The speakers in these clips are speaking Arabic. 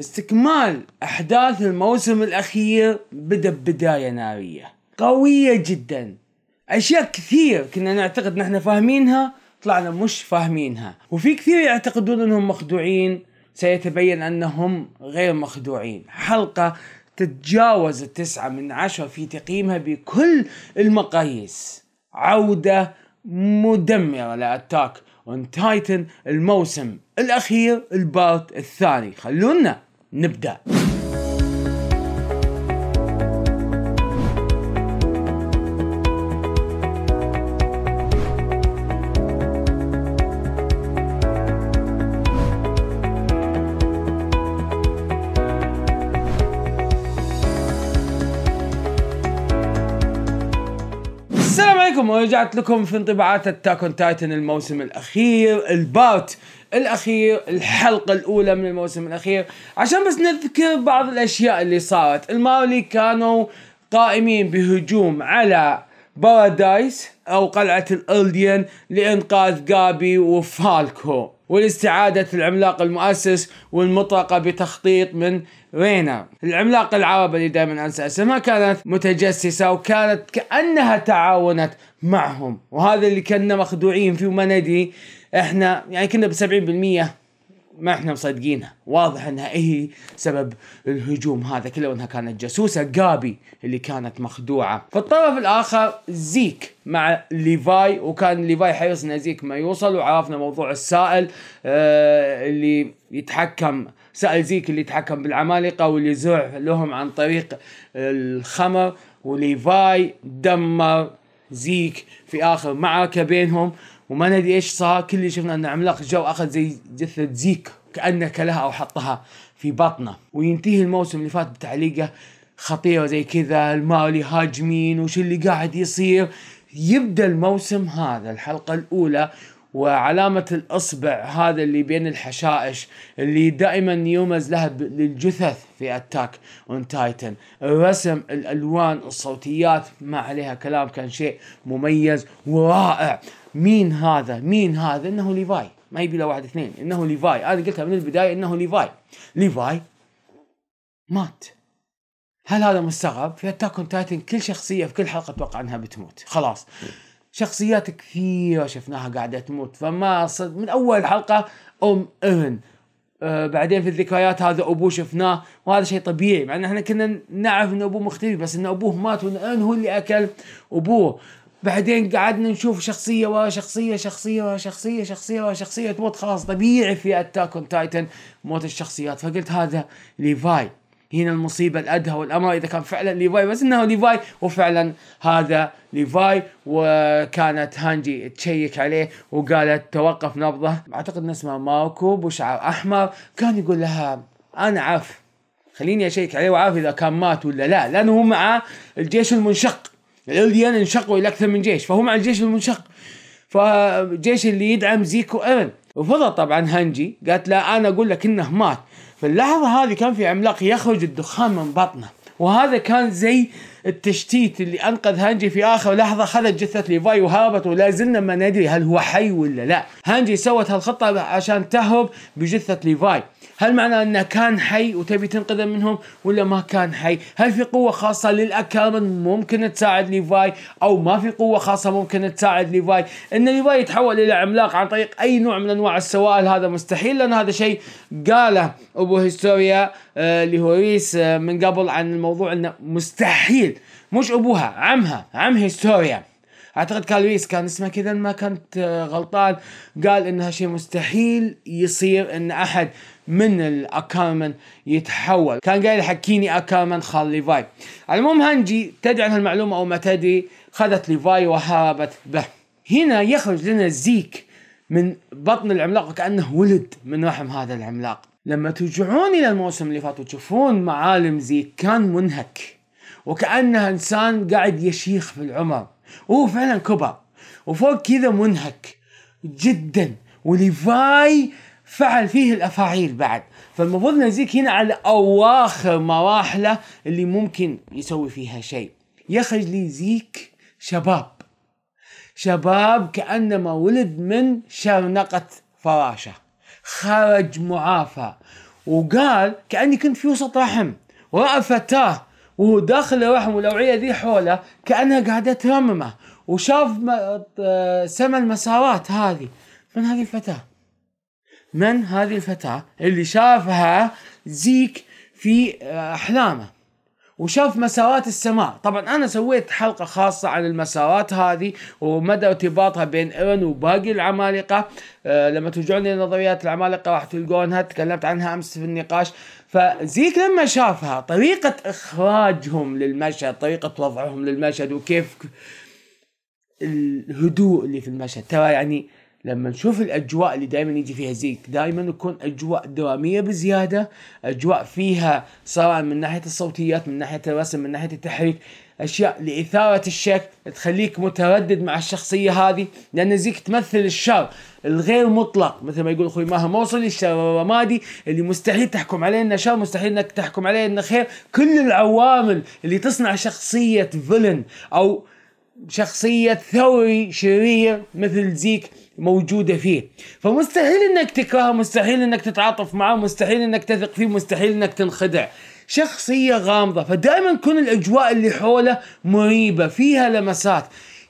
استكمال أحداث الموسم الأخير بدأ ببداية نارية قوية جدا أشياء كثير كنا نعتقد نحن فاهمينها طلعنا مش فاهمينها وفي كثير يعتقدون أنهم مخدوعين سيتبين أنهم غير مخدوعين حلقة تتجاوز التسعة من عشرة في تقييمها بكل المقاييس عودة مدمرة لأتاك اون تايتن الموسم الأخير البارت الثاني خلونا نبدأ السلام عليكم ورجعت لكم في انطباعات التاكون تايتن الموسم الاخير البارت الاخير الحلقه الاولى من الموسم الاخير عشان بس نذكر بعض الاشياء اللي صارت الماولي كانوا قائمين بهجوم على بارادايس او قلعه الارديان لانقاذ جابي وفالكو ولاستعادة العملاق المؤسس والمطرقة بتخطيط من رينا العملاقة العربة اللي دائما أنسى اسمها كانت متجسسة وكانت كأنها تعاونت معهم وهذا اللي كنا مخدوعين فيه وما ندري احنا يعني كنا ب 70% ما احنا مصدقينها واضح انها هي سبب الهجوم هذا كله وانها كانت جاسوسه جابي اللي كانت مخدوعه فالطرف الاخر زيك مع ليفاي وكان ليفاي حريص ان زيك ما يوصل وعرفنا موضوع السائل آه اللي يتحكم سائل زيك اللي يتحكم بالعمالقه واللي زرع لهم عن طريق الخمر وليفاي دمر زيك في اخر معركه بينهم وما ندري ايش صار كل اللي شفنا ان عملاق جو اخذ زي جثه زيك كانه كلها او حطها في بطنه وينتهي الموسم اللي فات بتعليقه خطيره زي كذا المالي هاجمين وش اللي قاعد يصير يبدا الموسم هذا الحلقه الاولى وعلامة الإصبع هذا اللي بين الحشائش اللي دائما يومز لها للجثث في أتاك أون تايتن الرسم الألوان الصوتيات ما عليها كلام كان شيء مميز ورائع مين هذا مين هذا إنه ليفاي ما يبي له واحد اثنين إنه ليفاي أنا قلتها من البداية إنه ليفاي ليفاي مات هل هذا مستغرب في أتاك أون تايتن كل شخصية في كل حلقة أتوقع أنها بتموت خلاص شخصيات كثيره شفناها قاعده تموت فما صد من اول حلقه ام ابن أه بعدين في الذكريات هذا ابوه شفناه وهذا شيء طبيعي مع ان احنا كنا نعرف ان ابوه مختفي بس ان ابوه مات وان هو اللي اكل ابوه بعدين قعدنا نشوف شخصية ورا شخصية شخصية ورا شخصية شخصية ورا شخصية تموت خلاص طبيعي في اتاك اون تايتن موت الشخصيات فقلت هذا ليفاي هنا المصيبه الادهى والامر اذا كان فعلا ليفاي بس انه ليفاي وفعلا هذا ليفاي وكانت هانجي تشيك عليه وقالت توقف نبضه اعتقد ان اسمها ماوكو بشعر احمر كان يقول لها انا عارف خليني اشيك عليه واعرف اذا كان مات ولا لا لانه هو مع الجيش المنشق الالديان انشقوا الى اكثر من جيش فهو مع الجيش المنشق فجيش اللي يدعم زيكو ايرن وفضل طبعا هانجي قالت لا انا اقول لك انه مات في اللحظة هذه كان في عملاق يخرج الدخان من بطنه وهذا كان زي التشتيت اللي انقذ هانجي في اخر لحظه خذت جثه ليفاي وهربت ولا زلنا ما ندري هل هو حي ولا لا هانجي سوت هالخطه عشان تهرب بجثه ليفاي هل معناه انه كان حي وتبي تنقذه منهم ولا ما كان حي؟ هل في قوه خاصه للاكرم ممكن تساعد ليفاي او ما في قوه خاصه ممكن تساعد ليفاي؟ ان ليفاي يتحول الى عملاق عن طريق اي نوع من انواع السوائل هذا مستحيل لان هذا شيء قاله ابو هيستوريا اللي آه، هو ريس آه، من قبل عن الموضوع انه مستحيل مش ابوها عمها عم هيستوريا اعتقد كان ريس كان اسمه كذا ما كنت آه، غلطان قال ان شيء مستحيل يصير ان احد من الاكارمن يتحول كان قايل حكيني اكارمن خال ليفاي المهم هانجي تدري عن هالمعلومه او ما تدري خذت ليفاي وهربت به هنا يخرج لنا زيك من بطن العملاق وكانه ولد من رحم هذا العملاق لما ترجعون الى الموسم اللي فات وتشوفون معالم زيك كان منهك وكانه انسان قاعد يشيخ في العمر هو فعلا كبر وفوق كذا منهك جدا وليفاي فعل فيه الافاعيل بعد فالمفروض نزيك هنا على اواخر مراحله اللي ممكن يسوي فيها شيء يخرج لي زيك شباب شباب كانما ولد من شرنقه فراشه خرج معافى وقال كاني كنت في وسط رحم وراى فتاه وهو داخل الرحم والاوعيه ذي حوله كانها قاعده ترممه وشاف آه، سما المسارات هذه من هذه الفتاه من هذه الفتاة اللي شافها زيك في آه، أحلامه وشاف مسارات السماء طبعا انا سويت حلقه خاصه عن المسارات هذه ومدى ارتباطها بين ايرن وباقي العمالقه أه لما ترجعون لنظريات العمالقه راح تلقونها تكلمت عنها امس في النقاش فزيك لما شافها طريقه اخراجهم للمشهد طريقه وضعهم للمشهد وكيف الهدوء اللي في المشهد ترى يعني لما نشوف الاجواء اللي دائما يجي فيها زيك دائما يكون اجواء دراميه بزياده اجواء فيها سواء من ناحيه الصوتيات من ناحيه الرسم من ناحيه التحريك اشياء لاثاره الشك تخليك متردد مع الشخصيه هذه لان زيك تمثل الشر الغير مطلق مثل ما يقول اخوي ماها موصلي الشر الرمادي اللي مستحيل تحكم عليه انه شر مستحيل انك تحكم عليه انه خير كل العوامل اللي تصنع شخصيه فيلن او شخصية ثوري شرير مثل زيك موجوده فيه فمستحيل انك تكرهه مستحيل انك تتعاطف معه مستحيل انك تثق فيه مستحيل انك تنخدع شخصيه غامضه فدائما تكون الاجواء اللي حوله مريبه فيها لمسات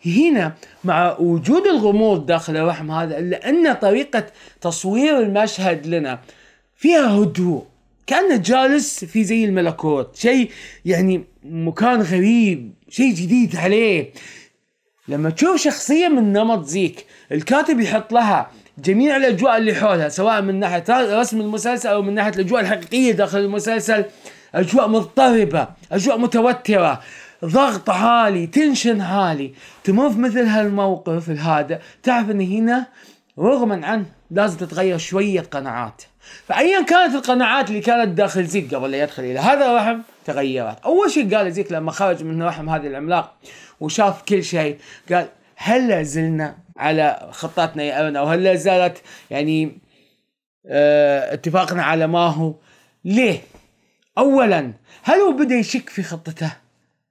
هنا مع وجود الغموض داخل الرحم هذا الا ان طريقه تصوير المشهد لنا فيها هدوء كانه جالس في زي الملكوت شيء يعني مكان غريب شيء جديد عليه لما تشوف شخصية من نمط زيك الكاتب يحط لها جميع الأجواء اللي حولها سواء من ناحية رسم المسلسل أو من ناحية الأجواء الحقيقية داخل المسلسل أجواء مضطربة أجواء متوترة ضغط عالي تنشن عالي تمر في مثل هالموقف الهادئ تعرف ان هنا رغما عن لازم تتغير شوية قناعات فأيا كانت القناعات اللي كانت داخل زيك قبل لا يدخل إلى هذا الرحم تغيرت أول شيء قال زيك لما خرج من رحم هذه العملاق وشاف كل شيء قال هل لا زلنا على خطتنا يا ابن او لا زالت يعني اه اتفاقنا على ما هو ليه أولا هل هو بدأ يشك في خطته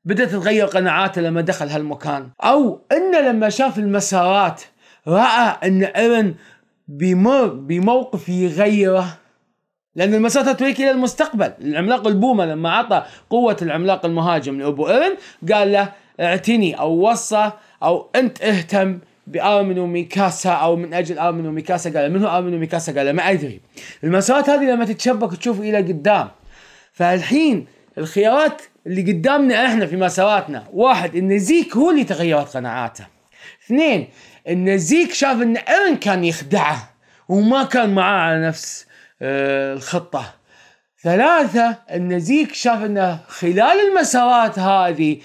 بدأت تتغير قناعاته لما دخل هالمكان أو أنه لما شاف المسارات رأى أن إيرن بيمر بموقف يغيره لأن المسارات تتويك إلى المستقبل العملاق البومة لما اعطى قوة العملاق المهاجم لأبو إيرن قال له اعتني او وصى او انت اهتم بامن وميكاسا او من اجل امن وميكاسا قال من هو امنوا وميكاسا قال ما ادري المسارات هذه لما تتشبك تشوف الى قدام فالحين الخيارات اللي قدامنا احنا في مساراتنا واحد ان زيك هو اللي تغيرت قناعاته اثنين ان زيك شاف ان ايرن كان يخدعه وما كان معاه على نفس آه، الخطه ثلاثة ان زيك شاف انه خلال المسارات هذه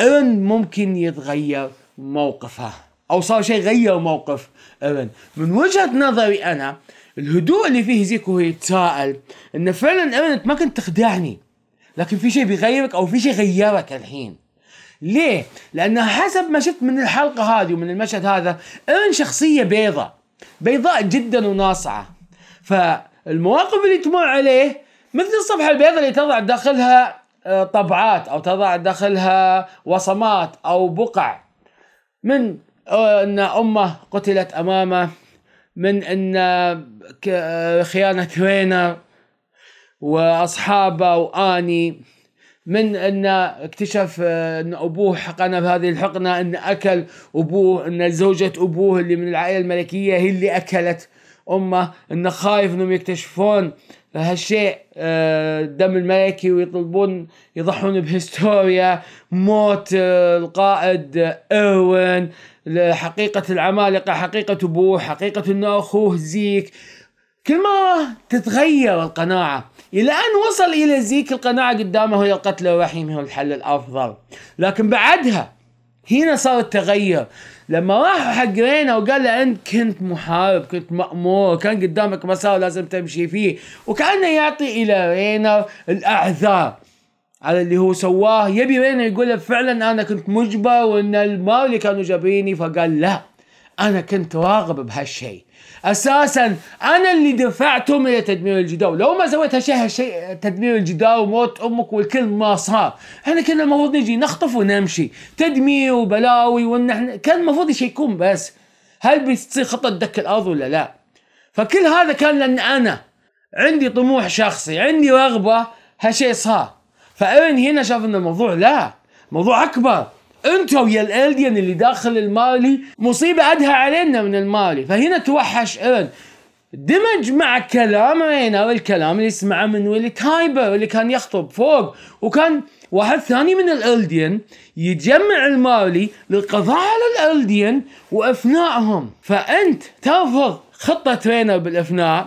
ايرن ممكن يتغير موقفه او صار شيء غير موقف ايرن من وجهه نظري انا الهدوء اللي فيه زيكو يتساءل انه فعلا ايرن ما كنت تخدعني لكن في شيء بيغيرك او في شيء غيرك الحين ليه؟ لأنه حسب ما شفت من الحلقة هذه ومن المشهد هذا إيرن شخصية بيضاء بيضاء جدا وناصعة فالمواقف اللي تمر عليه مثل الصفحة البيضاء اللي تضع داخلها آه، طبعات او تضع داخلها وصمات او بقع من آه، ان امه قتلت امامه من ان آه، خيانه وينر واصحابه واني من ان اكتشف ان ابوه حقنا بهذه الحقنه ان اكل ابوه ان زوجة ابوه اللي من العائله الملكيه هي اللي اكلت امه انه خايف انهم يكتشفون هالشيء آه، دم الملكي ويطلبون يضحون بهستوريا موت آه، القائد اروين آه، حقيقة العمالقة حقيقة ابوه حقيقة انه اخوه زيك كل ما تتغير القناعة إلى أن وصل إلى زيك القناعة قدامه هي القتل الرحيم هو الحل الأفضل لكن بعدها هنا صار التغير لما راحوا حق رينا وقال له انت كنت محارب كنت مأمور كان قدامك مسار لازم تمشي فيه وكانه يعطي الى رينا الاعذار على اللي هو سواه يبي رينا يقول فعلا انا كنت مجبر وان المال اللي كانوا جابريني فقال لا انا كنت راغب بهالشيء اساسا انا اللي دفعتهم الى تدمير الجدار لو ما سويت هالشيء هالشيء تدمير الجدار وموت امك والكل ما صار احنا كنا المفروض نجي نخطف ونمشي تدمير وبلاوي وان احنا كان المفروض يشيكون بس هل بتصير خطه دك الارض ولا لا فكل هذا كان لان انا عندي طموح شخصي عندي رغبه هالشيء صار فايرن هنا شاف ان الموضوع لا موضوع اكبر انتو ويا الالديان اللي داخل المالي مصيبه ادهى علينا من المالي فهنا توحش ايرن دمج مع كلام يعني الكلام اللي يسمعه من ويلي تايبر اللي كان يخطب فوق وكان واحد ثاني من الالديان يجمع المالي للقضاء على الالديان وافنائهم فانت ترفض خطه رينر بالافناء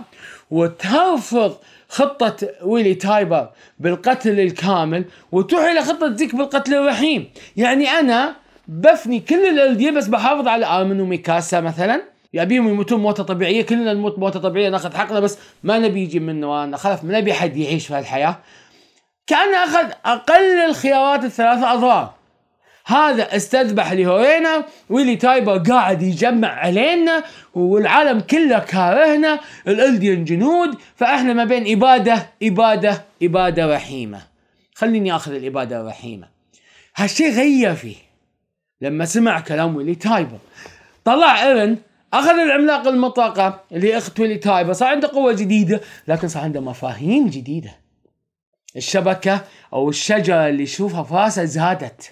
وترفض خطة ويلي تايبر بالقتل الكامل وتوحي إلى خطة ديك بالقتل الرحيم يعني أنا بفني كل الألدية بس بحافظ على آمن وميكاسا مثلا يبيهم يموتون موتة طبيعية كلنا نموت موتة طبيعية ناخذ حقنا بس ما نبي يجي منه أنا خلف ما نبي حد يعيش في هالحياة كان أخذ أقل الخيارات الثلاثة أضرار هذا استذبح لهوينا ويلي تايبر قاعد يجمع علينا والعالم كله كارهنا الالديان جنود فاحنا ما بين اباده اباده اباده رحيمه خليني اخذ الاباده الرحيمه هالشيء غير فيه لما سمع كلام ويلي تايبر طلع ايرن اخذ العملاق المطاقه اللي اخت ويلي تايبر صار عنده قوه جديده لكن صار عنده مفاهيم جديده الشبكه او الشجره اللي يشوفها فاسه زادت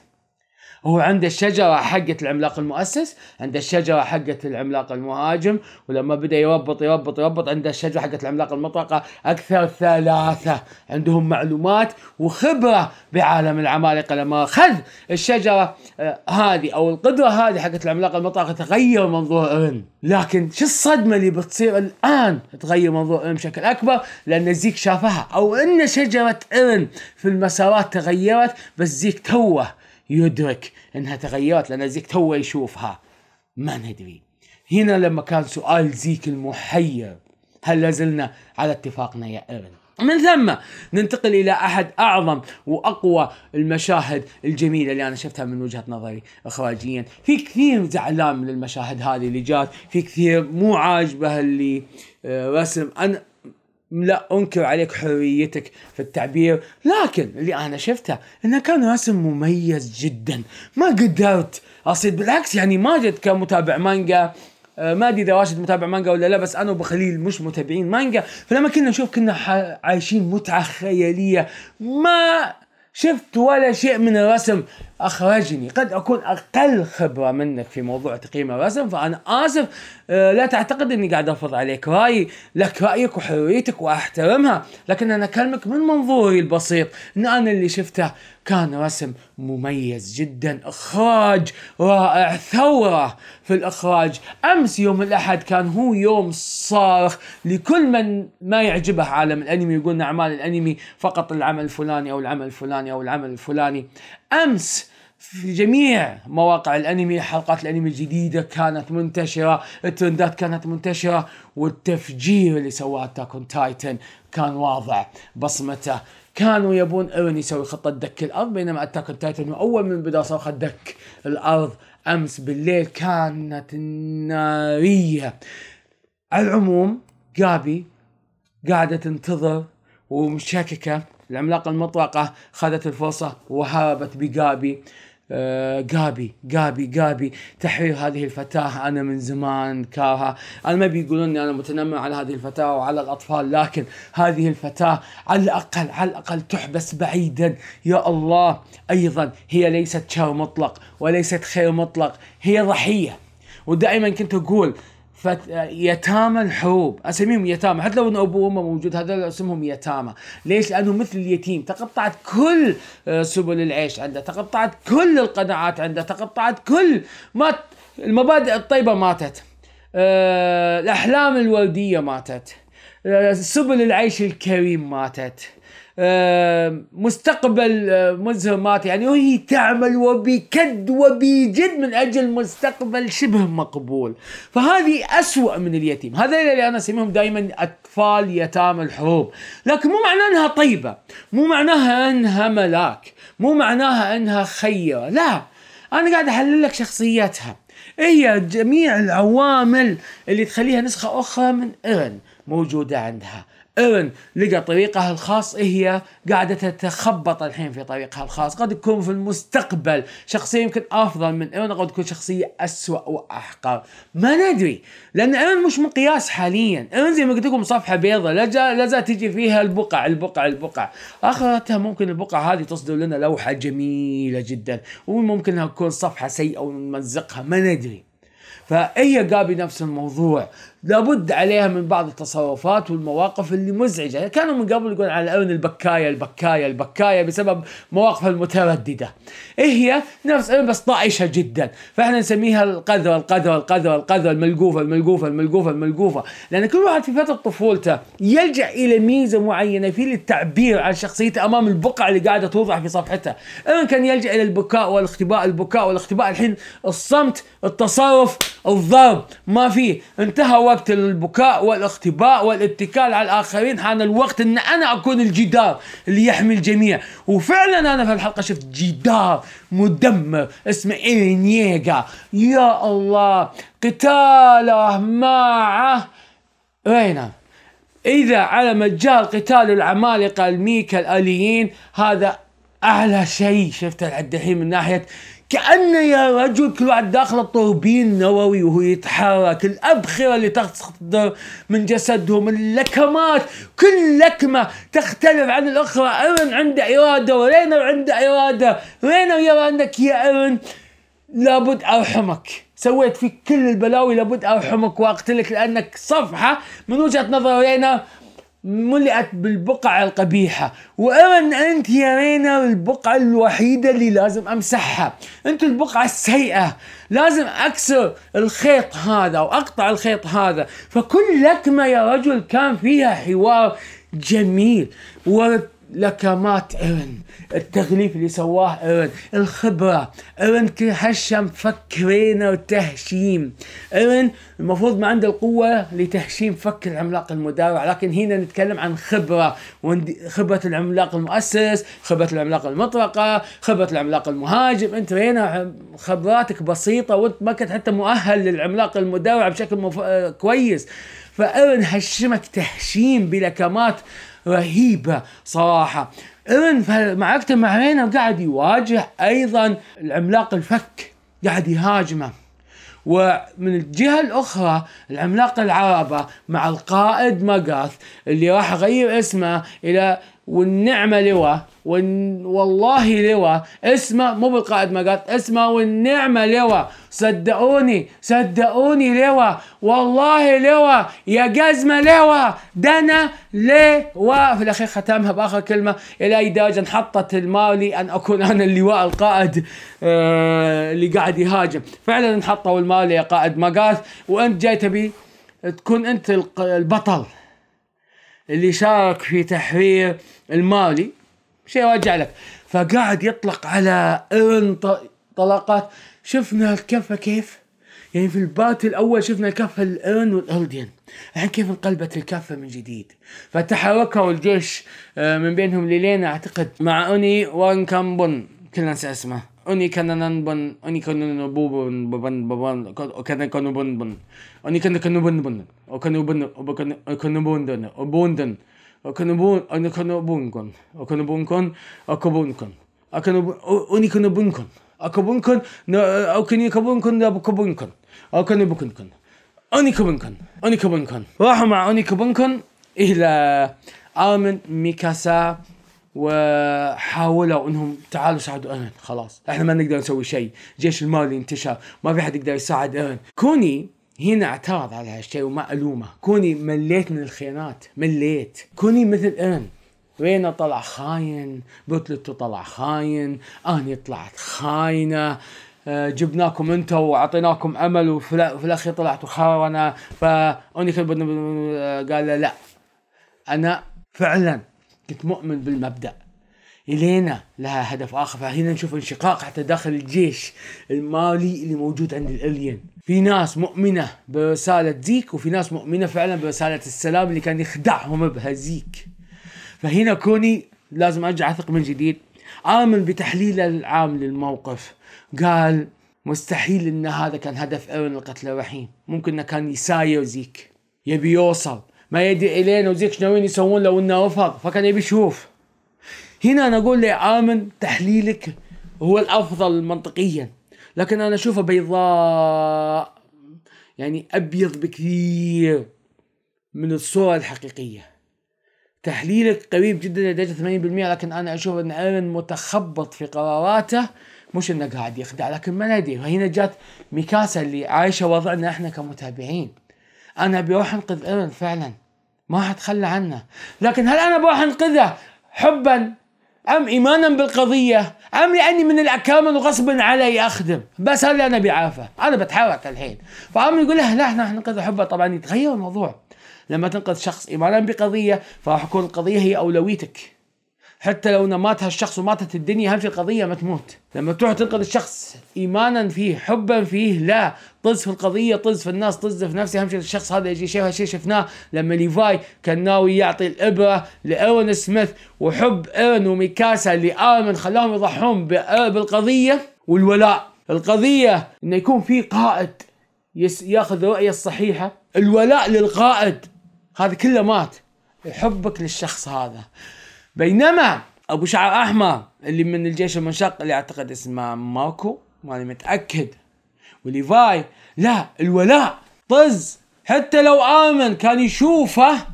هو عنده الشجره حقت العملاق المؤسس عنده الشجره حقت العملاق المهاجم ولما بدا يربط يربط يربط عنده الشجره حقت العملاق المطرقه اكثر ثلاثه عندهم معلومات وخبره بعالم العمالقه لما اخذ الشجره آه، هذه او القدره هذه حقت العملاق المطرقه تغير منظور ارن لكن شو الصدمه اللي بتصير الان تغير منظور ارن بشكل اكبر لان زيك شافها او ان شجره ارن في المسارات تغيرت بس زيك توه يدرك انها تغيرت لان زيك توه يشوفها ما ندري هنا لما كان سؤال زيك المحير هل لازلنا على اتفاقنا يا ايرن من ثم ننتقل الى احد اعظم واقوى المشاهد الجميله اللي انا شفتها من وجهه نظري اخراجيا، في كثير زعلان من المشاهد هذه اللي جات، في كثير مو عاجبه اللي آه، رسم، انا لا انكر عليك حريتك في التعبير لكن اللي انا شفته انه كان رسم مميز جدا ما قدرت اصيد بالعكس يعني ماجد كمتابع مانجا آه، ما ادري اذا راشد متابع مانجا ولا لا بس انا وبخليل مش متابعين مانجا فلما كنا نشوف كنا عايشين متعه خياليه ما شفت ولا شيء من الرسم اخرجني قد اكون اقل خبره منك في موضوع تقييم الرسم فانا اسف آه، لا تعتقد اني قاعد افرض عليك رايي لك رايك وحريتك واحترمها لكن انا اكلمك من منظوري البسيط ان انا اللي شفته كان رسم مميز جدا إخراج رائع ثورة في الإخراج أمس يوم الأحد كان هو يوم صارخ لكل من ما يعجبه عالم الأنمي يقول أعمال الأنمي فقط العمل الفلاني أو العمل الفلاني أو العمل الفلاني أمس في جميع مواقع الانمي حلقات الانمي الجديده كانت منتشره الترندات كانت منتشره والتفجير اللي سواه تاكون تايتن كان واضح بصمته كانوا يبون ايرن يسوي خطه دك الارض بينما اتاك تايتن اول من بدا صرخه دك الارض امس بالليل كانت ناريه على العموم جابي قاعده تنتظر ومشككه العملاقه المطلقه خذت الفرصه وهربت بجابي جابي جابي جابي تحرير هذه الفتاة أنا من زمان كارها أنا ما بيقولون أني أنا متنمر على هذه الفتاة وعلى الأطفال لكن هذه الفتاة على الأقل على الأقل تحبس بعيدا يا الله أيضا هي ليست شر مطلق وليست خير مطلق هي ضحية ودائما كنت أقول يتامى الحروب اسميهم يتامى حتى لو ان ابوه وامه موجود هذول اسمهم يتامى ليش لانه مثل اليتيم تقطعت كل آه، سبل العيش عنده تقطعت كل القناعات عنده تقطعت كل ما المبادئ الطيبه ماتت آه، الاحلام الورديه ماتت آه، سبل العيش الكريم ماتت آه، مستقبل آه، مزهمات يعني وهي تعمل وبكد وبجد من أجل مستقبل شبه مقبول فهذه أسوأ من اليتيم هذا اللي أنا أسميهم دائما أطفال يتامى الحروب لكن مو معناها أنها طيبة مو معناها أنها ملاك مو معناها أنها خيرة لا أنا قاعد أحلل لك شخصيتها هي جميع العوامل اللي تخليها نسخة أخرى من إيرن موجودة عندها ايرن لقى طريقها الخاص إيه هي قاعدة تتخبط الحين في طريقها الخاص قد تكون في المستقبل شخصية يمكن أفضل من ايرن قد تكون شخصية أسوأ وأحقر ما ندري لأن ايرن مش مقياس حاليا ايرن زي ما قلت لكم صفحة بيضاء لا زال تجي فيها البقع البقع البقع آخرتها ممكن البقع هذه تصدر لنا لوحة جميلة جدا وممكن انها تكون صفحة سيئة ونمزقها ما ندري فهي قابل نفس الموضوع لابد عليها من بعض التصرفات والمواقف اللي مزعجة كانوا من قبل يقولون على أرن البكاية البكاية البكاية بسبب مواقفها المترددة إيه هي نفس أرن بس طائشة جدا فإحنا نسميها القذرة القذرة القذرة القذرة الملقوفة الملقوفة الملقوفة الملقوفة لأن كل واحد في فترة طفولته يلجأ إلى ميزة معينة في للتعبير عن شخصيته أمام البقعة اللي قاعدة توضع في صفحته أرن كان يلجأ إلى البكاء والاختباء البكاء والاختباء الحين الصمت التصرف الضرب ما في انتهى وقت البكاء والاختباء والاتكال على الآخرين حان الوقت أن أنا أكون الجدار اللي يحمي الجميع وفعلا أنا في الحلقة شفت جدار مدمر اسمه ايرينيغا يا الله قتاله مع رينا إذا على مجال قتال العمالقة الميكا الآليين هذا أعلى شيء شفته لحد الحين من ناحية كأنه يا رجل كل واحد داخله الطوربين نووي وهو يتحرك الأبخرة اللي تصدر من جسدهم اللكمات كل لكمة تختلف عن الأخرى إرن عنده إرادة ورينر عنده إرادة رينر يرى أنك يا إرن لابد أرحمك سويت فيك كل البلاوي لابد أرحمك وأقتلك لأنك صفحة من وجهة نظر رينر ملئت بالبقع القبيحة وأمن أنت يا رينا البقعة الوحيدة اللي لازم أمسحها أنت البقعة السيئة لازم أكسر الخيط هذا وأقطع الخيط هذا فكل لكمة يا رجل كان فيها حوار جميل ورد لكمات ايفن التغليف اللي سواه ايفن الخبره ايفن هشم فك رينا وتهشيم ايفن المفروض ما عنده القوه لتهشيم فك العملاق المدارع لكن هنا نتكلم عن خبره خبره العملاق المؤسس خبره العملاق المطرقه خبره العملاق المهاجم انت رينا خبراتك بسيطه وانت ما كنت حتى مؤهل للعملاق المدارع بشكل مف... آه، كويس فايرن هشمك تهشيم بلكمات رهيبه صراحه ايرن في معركته مع رينر قاعد يواجه ايضا العملاق الفك قاعد يهاجمه ومن الجهة الأخرى العملاق العربة مع القائد مقاث اللي راح أغير اسمه إلى والنعمة لواء والله لوا اسمع مو بالقائد ما قال اسمع والنعمه لوا صدقوني صدقوني لوا والله لوا يا جزمه لوا دنا لوا في الاخير ختمها باخر كلمه الى اي درجه انحطت المالي ان اكون انا اللواء القائد آه اللي قاعد يهاجم فعلا انحطوا المالي يا قائد قال وانت جاي تبي تكون انت البطل اللي شارك في تحرير المالي شيء وجع لك فقاعد يطلق على طلقات شفنا الكفه كيف يعني في البات الاول شفنا الكفه الان والاردين الحين كيف انقلبت الكفه من جديد فتحركوا الجيش آه، من بينهم ليلين اعتقد مع اوني وان كامبون كنا ننسى اسمه اوني كانانبون اوني كانو بوبون ببن ببن كان كانو بن بن اوني كانو كانو بن بن كانو بن وكانو بن بن أكنبون أنكنبونكن أكنبونكن أكبونكن أكنبون أنكنبونكن أكبونكن نا أكنيكبونكن نابكبونكن أكنبونكن أنكبونكن أنكبونكن واحد مع أنكبونكن إلى آمن ميكاسا وحاولوا انهم تعالوا ساعدوا اهن خلاص احنا ما نقدر نسوي شيء جيش المالي انتشر ما في حد يقدر يساعد اهن كوني هنا اعترض على هالشيء وما الومه كوني مليت من الخيانات مليت كوني مثل ان وين طلع خاين بوتلتو طلع خاين اني طلعت خاينه آه، جبناكم انتم واعطيناكم امل وفي الاخير طلعتوا خاونه فاني آه، قال له لا انا فعلا كنت مؤمن بالمبدا الينا لها هدف اخر فهنا نشوف انشقاق حتى داخل الجيش المالي اللي موجود عند الالين في ناس مؤمنة برسالة زيك وفي ناس مؤمنة فعلا برسالة السلام اللي كان يخدعهم بها زيك فهنا كوني لازم ارجع اثق من جديد آمن بتحليله العام للموقف قال مستحيل ان هذا كان هدف ايرن القتل الرحيم ممكن انه كان يساير زيك يبي يوصل ما يدري الين وزيك شنوين يسوون لو انه رفض فكان يبي يشوف هنا انا اقول له امن تحليلك هو الافضل منطقيا لكن انا اشوفها بيضاء يعني ابيض بكثير من الصورة الحقيقية تحليلك قريب جدا لدرجة 80% لكن انا اشوف ان ايرن متخبط في قراراته مش انه قاعد يخدع لكن ما ندري وهنا جات ميكاسا اللي عايشة وضعنا احنا كمتابعين انا بروح انقذ ايرن فعلا ما حتخلى عنه لكن هل انا بروح انقذه حبا أم إيمانا بالقضية أم لأني من الأكامل وغصبا علي أخدم بس هل أنا بعافى أنا بتحرك الحين فعم يقول لها لا احنا ننقذ حبه طبعا يتغير الموضوع لما تنقذ شخص إيمانا بقضية فراح تكون القضية هي أولويتك حتى لو مات هالشخص وماتت الدنيا هم في القضيه ما تموت لما تروح تنقذ الشخص ايمانا فيه حبا فيه لا طز في القضيه طز في الناس طز في نفسي اهم شيء الشخص هذا يجي شايف هالشيء شفناه لما ليفاي كان ناوي يعطي الابره لايرون سميث وحب ايرن وميكاسا لارمن خلاهم يضحون بالقضيه والولاء القضيه انه يكون في قائد ياخذ الرؤيه الصحيحه الولاء للقائد هذا كله مات حبك للشخص هذا بينما ابو شعر احمر اللي من الجيش المنشق اللي اعتقد اسمه ماركو ماني متاكد وليفاي لا الولاء طز حتى لو آمن كان يشوفه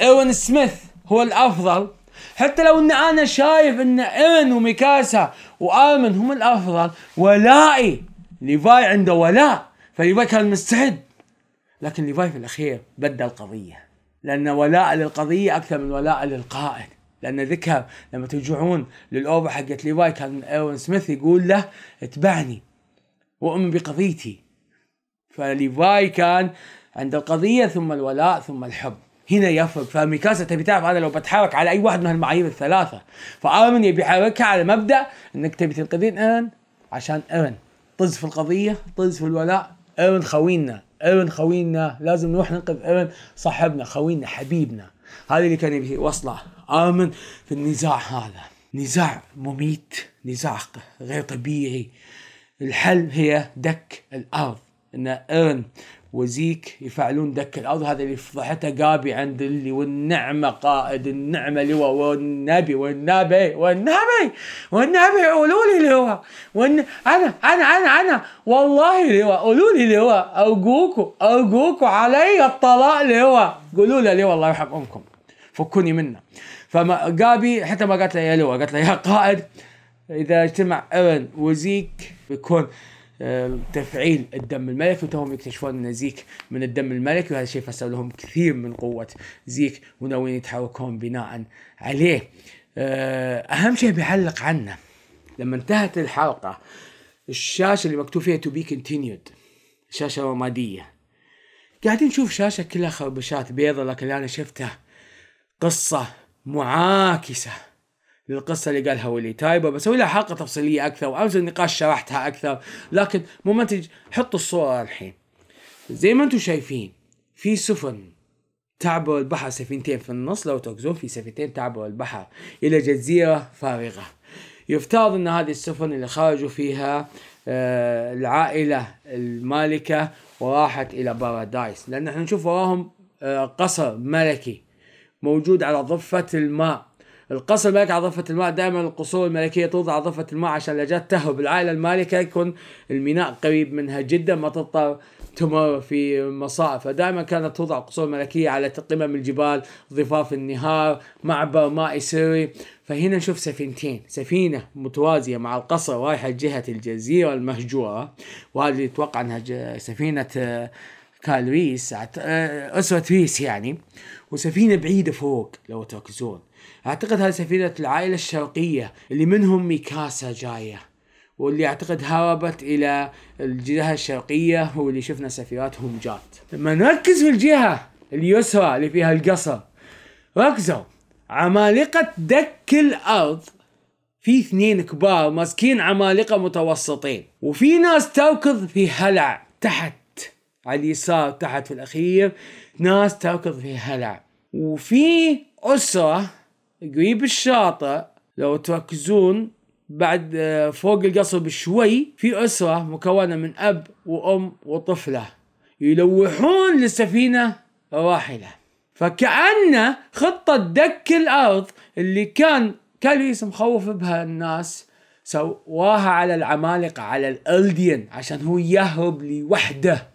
ايون سميث هو الأفضل حتى لو ان انا شايف ان ايون وميكاسا وامن هم الافضل ولائي ليفاي عنده ولاء فليفاي كان مستعد لكن ليفاي في الاخير بدل القضيه لان ولاء للقضيه اكثر من ولاء للقائد لان ذكر لما ترجعون للاوفر حقت ليفاي كان ايون سميث يقول له اتبعني واؤمن بقضيتي فليفاي كان عند القضيه ثم الولاء ثم الحب هنا يفرق فميكاسا تبي تعرف انا لو بتحرك على اي واحد من هالمعايير الثلاثه فارمن يبي يحركها على مبدا انك تبي تنقذين ايرن عشان ايرن طز في القضيه طز في الولاء ايرن خوينا ايرن خوينا لازم نروح ننقذ ايرن صاحبنا خوينا حبيبنا هذا اللي كان يبي يوصله ارمن في النزاع هذا نزاع مميت نزاع غير طبيعي الحل هي دك الارض ان ارن وزيك يفعلون دك الارض هذا اللي فضحته جابي عند اللي والنعمه قائد النعمه لواء والنبي والنبي والنبي والنبي قولوا لي لواء والن... انا انا انا انا والله لواء قولوا لي لواء ارجوكم ارجوكم علي الطلاق لواء قولوا له لواء الله يرحم امكم فكوني منه فما جابي حتى ما قالت له يا لواء قالت له يا قائد اذا اجتمع ايرن وزيك بيكون آه، تفعيل الدم الملكي وتوهم يكتشفون ان زيك من الدم الملكي وهذا الشيء فسر لهم كثير من قوه زيك وناويين يتحركون بناء عليه آه، اهم شيء بيعلق عنه لما انتهت الحلقه الشاشه اللي مكتوب فيها تو بي كونتينيود شاشه رماديه قاعدين نشوف شاشه كلها خربشات بيضة لكن اللي انا شفتها قصه معاكسه للقصة اللي قالها ولي تايبا بسوي لها حلقة تفصيلية أكثر وأمس النقاش شرحتها أكثر لكن ممنتج حطوا الصورة الحين زي ما أنتم شايفين في سفن تعبر البحر سفينتين في النص لو تركزون في سفينتين تعبر البحر إلى جزيرة فارغة يفترض أن هذه السفن اللي خرجوا فيها آه، العائلة المالكة وراحت إلى بارادايس لأن احنا نشوف وراهم آه، قصر ملكي موجود على ضفة الماء القصر الملكي على ضفة الماء دائما القصور الملكية توضع على ضفة الماء عشان لا تهرب العائلة المالكة يكون الميناء قريب منها جدا ما تضطر تمر في مصائب فدائما كانت توضع قصور ملكية على قمم الجبال ضفاف النهار معبر مائي سري فهنا نشوف سفينتين سفينة متوازية مع القصر رايحة جهة الجزيرة المهجورة وهذه اتوقع يتوقع أنها سفينة آه، كالريس آه، أسرة ريس يعني وسفينة بعيدة فوق لو تركزون اعتقد هذه سفينة العائلة الشرقية اللي منهم ميكاسا جاية واللي اعتقد هربت الى الجهة الشرقية واللي شفنا سفيراتهم جات لما نركز في الجهة اليسرى اللي فيها القصر ركزوا عمالقة دك الارض في اثنين كبار ماسكين عمالقة متوسطين وفي ناس تركض في هلع تحت على اليسار تحت في الأخير ناس تركض في هلع وفي أسرة قريب الشاطئ لو تركزون بعد آه، فوق القصر بشوي في أسرة مكونة من أب وأم وطفلة يلوحون للسفينة الراحلة فكأنه خطة دك الأرض اللي كان كاليس مخوف بها الناس سواها على العمالقة على الألديان عشان هو يهرب لوحده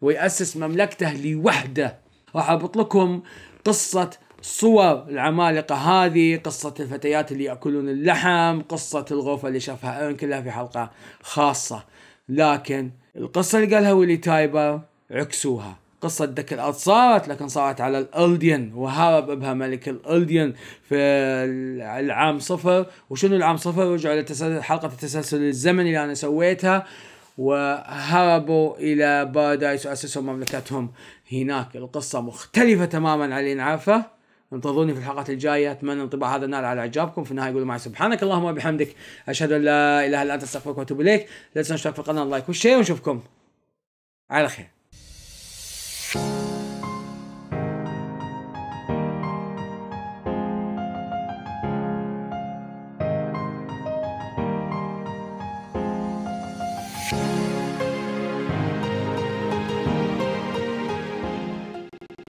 ويأسس مملكته لوحده راح أربط لكم قصة صور العمالقة هذه قصة الفتيات اللي يأكلون اللحم قصة الغرفة اللي شافها ايرن كلها في حلقة خاصة لكن القصة اللي قالها ويلي تايبر عكسوها قصة دك الأرض صارت لكن صارت على الألديان وهرب بها ملك الألديان في العام صفر وشنو العام صفر رجعوا لتسلسل حلقة التسلسل الزمني اللي أنا سويتها وهربوا إلى بارادايس وأسسوا مملكتهم هناك القصة مختلفة تماما عن اللي نعرفه انتظروني في الحلقات الجايه اتمنى انطباع هذا نال على اعجابكم في النهايه يقولوا معي سبحانك اللهم وبحمدك اشهد ان لا اله الا انت استغفرك واتوب اليك لا تنسوا في القناه لايك وشير ونشوفكم على خير